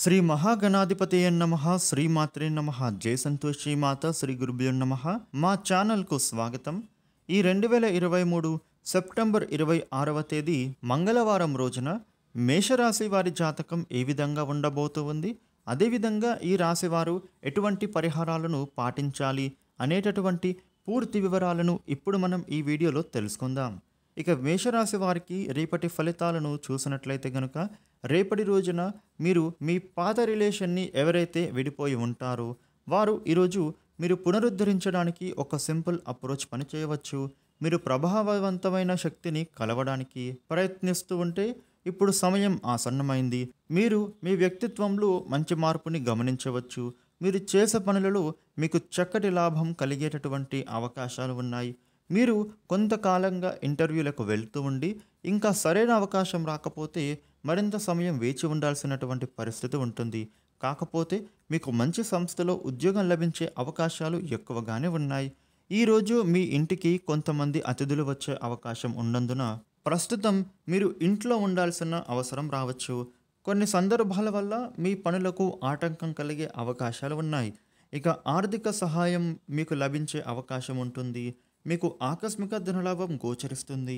శ్రీ మహాగణాధిపతి నమ శ్రీమాత్రే నమ జయ సంతోష్ శ్రీమాత శ్రీ గురుభ్యో నమ మా ఛానల్కు స్వాగతం ఈ రెండు వేల ఇరవై మూడు సెప్టెంబర్ ఇరవై ఆరవ తేదీ మంగళవారం రోజున మేషరాశి వారి జాతకం ఏ విధంగా ఉండబోతూ ఉంది అదేవిధంగా ఈ రాశివారు ఎటువంటి పరిహారాలను పాటించాలి అనేటటువంటి పూర్తి వివరాలను ఇప్పుడు మనం ఈ వీడియోలో తెలుసుకుందాం ఇక మేషరాశి వారికి రేపటి ఫలితాలను చూసినట్లయితే గనుక రేపటి రోజున మీరు మీ పాత రిలేషన్ని ఎవరైతే విడిపోయి ఉంటారో వారు ఈరోజు మీరు పునరుద్ధరించడానికి ఒక సింపుల్ అప్రోచ్ పని చేయవచ్చు మీరు ప్రభావవంతమైన శక్తిని కలవడానికి ప్రయత్నిస్తూ ఉంటే ఇప్పుడు సమయం ఆసన్నమైంది మీరు మీ వ్యక్తిత్వంలో మంచి మార్పుని గమనించవచ్చు మీరు చేసే పనులలో మీకు చక్కటి లాభం కలిగేటటువంటి అవకాశాలు ఉన్నాయి మీరు కొంతకాలంగా ఇంటర్వ్యూలకు వెళ్తూ ఉండి ఇంకా సరైన అవకాశం రాకపోతే మరింత సమయం వేచి ఉండాల్సినటువంటి పరిస్థితి ఉంటుంది కాకపోతే మీకు మంచి సంస్థలో ఉద్యోగం లభించే అవకాశాలు ఎక్కువగానే ఉన్నాయి ఈరోజు మీ ఇంటికి కొంతమంది అతిథులు వచ్చే అవకాశం ఉన్నందున ప్రస్తుతం మీరు ఇంట్లో ఉండాల్సిన అవసరం రావచ్చు కొన్ని సందర్భాల వల్ల మీ పనులకు ఆటంకం కలిగే అవకాశాలు ఉన్నాయి ఇక ఆర్థిక సహాయం మీకు లభించే అవకాశం ఉంటుంది మీకు ఆకస్మిక ధనలాభం గోచరిస్తుంది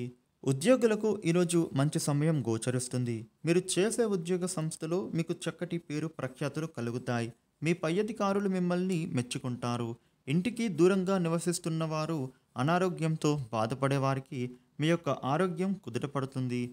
ఉద్యోగులకు ఈరోజు మంచి సమయం గోచరిస్తుంది మీరు చేసే ఉద్యోగ సంస్థలో మీకు చక్కటి పేరు ప్రఖ్యాతులు కలుగుతాయి మీ పై అధికారులు మిమ్మల్ని మెచ్చుకుంటారు ఇంటికి దూరంగా నివసిస్తున్న వారు అనారోగ్యంతో బాధపడేవారికి మీ యొక్క ఆరోగ్యం కుదుటపడుతుంది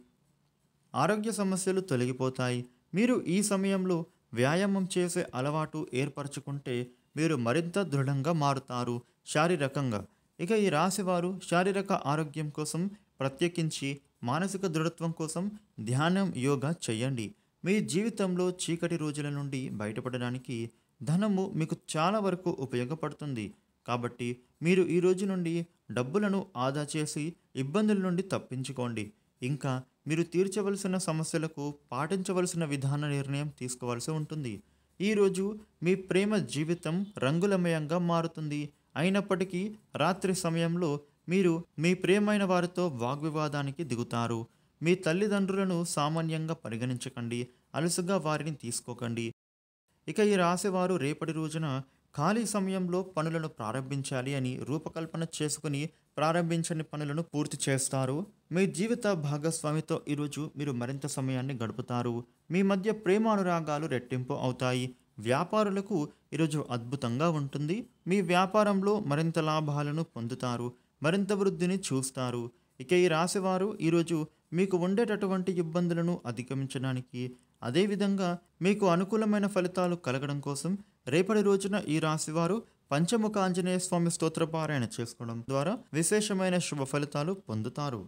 ఆరోగ్య సమస్యలు తొలగిపోతాయి మీరు ఈ సమయంలో వ్యాయామం చేసే అలవాటు ఏర్పరచుకుంటే మీరు మరింత దృఢంగా మారుతారు శారీరకంగా ఇక ఈ రాశివారు శారీరక ఆరోగ్యం కోసం ప్రత్యేకించి మానసిక దృఢత్వం కోసం ధ్యానం యోగా చేయండి మీ జీవితంలో చీకటి రోజుల నుండి బయటపడడానికి ధనము మీకు చాలా వరకు ఉపయోగపడుతుంది కాబట్టి మీరు ఈ రోజు నుండి డబ్బులను ఆదా చేసి ఇబ్బందుల నుండి తప్పించుకోండి ఇంకా మీరు తీర్చవలసిన సమస్యలకు పాటించవలసిన విధాన నిర్ణయం తీసుకోవాల్సి ఉంటుంది ఈరోజు మీ ప్రేమ జీవితం రంగులమయంగా మారుతుంది అయినప్పటికీ రాత్రి సమయంలో మీరు మీ ప్రేమైన వారితో వాగ్వివాదానికి దిగుతారు మీ తల్లిదండ్రులను సామాన్యంగా పరిగణించకండి అలుసుగా వారిని తీసుకోకండి ఇక ఈ రాశివారు రేపటి రోజున ఖాళీ సమయంలో పనులను ప్రారంభించాలి అని రూపకల్పన చేసుకుని ప్రారంభించని పనులను పూర్తి చేస్తారు మీ జీవిత భాగస్వామితో ఈరోజు మీరు మరింత సమయాన్ని గడుపుతారు మీ మధ్య ప్రేమానురాగాలు రెట్టింపు అవుతాయి వ్యాపారులకు ఈరోజు అద్భుతంగా ఉంటుంది మీ వ్యాపారంలో మరింత లాభాలను పొందుతారు మరింత వృద్ధిని చూస్తారు ఇక ఈ రాశివారు ఈరోజు మీకు ఉండేటటువంటి ఇబ్బందులను అధిగమించడానికి అదేవిధంగా మీకు అనుకూలమైన ఫలితాలు కలగడం కోసం రేపటి రోజున ఈ రాశివారు పంచముఖ ఆంజనేయ స్వామి స్తోత్రపారాయణ చేసుకోవడం ద్వారా విశేషమైన శుభ ఫలితాలు పొందుతారు